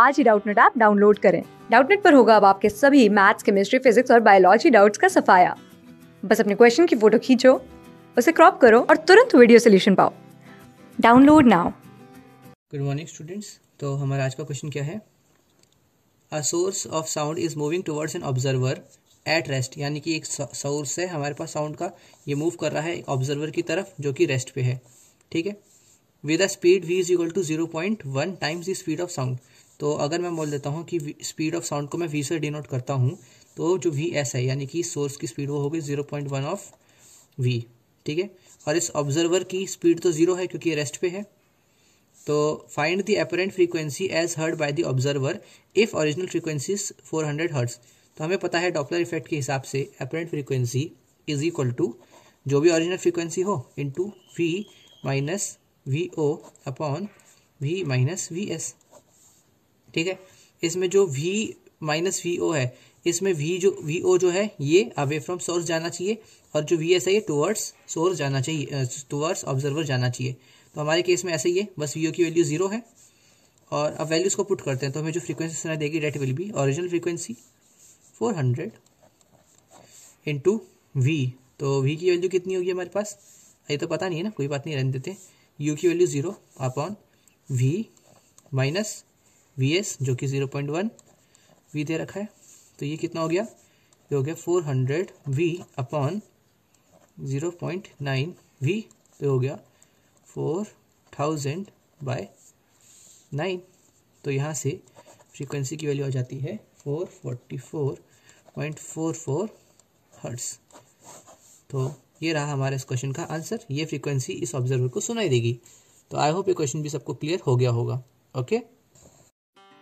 आज ही Doubtnet app download करें डाउटनेट पर होगा अब आपके सभी मैथ्स केमिस्ट्री फिजिक्स और बायोलॉजी डाउट्स का सफाया बस अपने क्वेश्चन की फोटो खींचो उसे क्रॉप करो और तुरंत वीडियो सोल्यूशन पाओ download now good morning students तो हमारा आज का क्वेश्चन क्या है a source of sound is moving towards an observer at rest यानी कि एक सोर्स है हमारे पास साउंड का ये मूव कर रहा है एक ऑब्जर्वर की तरफ जो कि रेस्ट पे है ठीक है with a speed V is equal to zero point one times the speed of sound तो अगर मैं बोल देता हूँ कि स्पीड ऑफ साउंड को मैं वी से डिनोट करता हूँ तो जो वी एस है यानी कि सोर्स की स्पीड वो होगी zero point one of V ठीक है और इस ऑब्जर्वर की स्पीड तो ज़ीरो है क्योंकि रेस्ट पे है तो find the apparent frequency as heard by the observer if original frequency four hundred hertz तो हमें पता है डॉपलर इफेक्ट के हिसाब से apparent frequency is equal to जो भी ऑरिजिनल फ्रीक्वेंसी हो into V minus V O upon V minus V S ठीक है इसमें जो वी माइनस वी ओ है इसमें वी जो वी ओ जो है ये अवे फ्रॉम सोर्स जाना चाहिए और जो वी एस है ये टूवर्ड्स सोर्स जाना चाहिए टूवर्ड्स ऑब्जर्वर जाना चाहिए तो हमारे केस में ऐसा ही है बस वी ओ की वैल्यू जीरो है और अब वैल्यूज़ को पुट करते हैं तो हमें जो फ्रीक्वेंसी सुनाई देगी that will be original frequency four hundred into V तो वी की वैल्यू कितनी होगी हमारे पास ये तो पता नहीं है ना कोई बात नहीं रहने देते यू की value zero upon V minus V S जो कि ज़ीरो पॉइंट वन वी दे रखा है तो ये कितना हो गया ये हो गया four hundred V upon zero point nine V तो हो गया फोर थाउजेंड बाय नाइन तो यहाँ से फ्रीक्वेंसी की वैल्यू आ जाती है four forty four point four four hertz तो ये रहा हमारे इस क्वेश्चन का आंसर ये फ्रीक्वेंसी इस ऑब्जर्वर को सुनाई देगी तो आई होप ये क्वेश्चन भी सबको क्लियर हो गया होगा ओके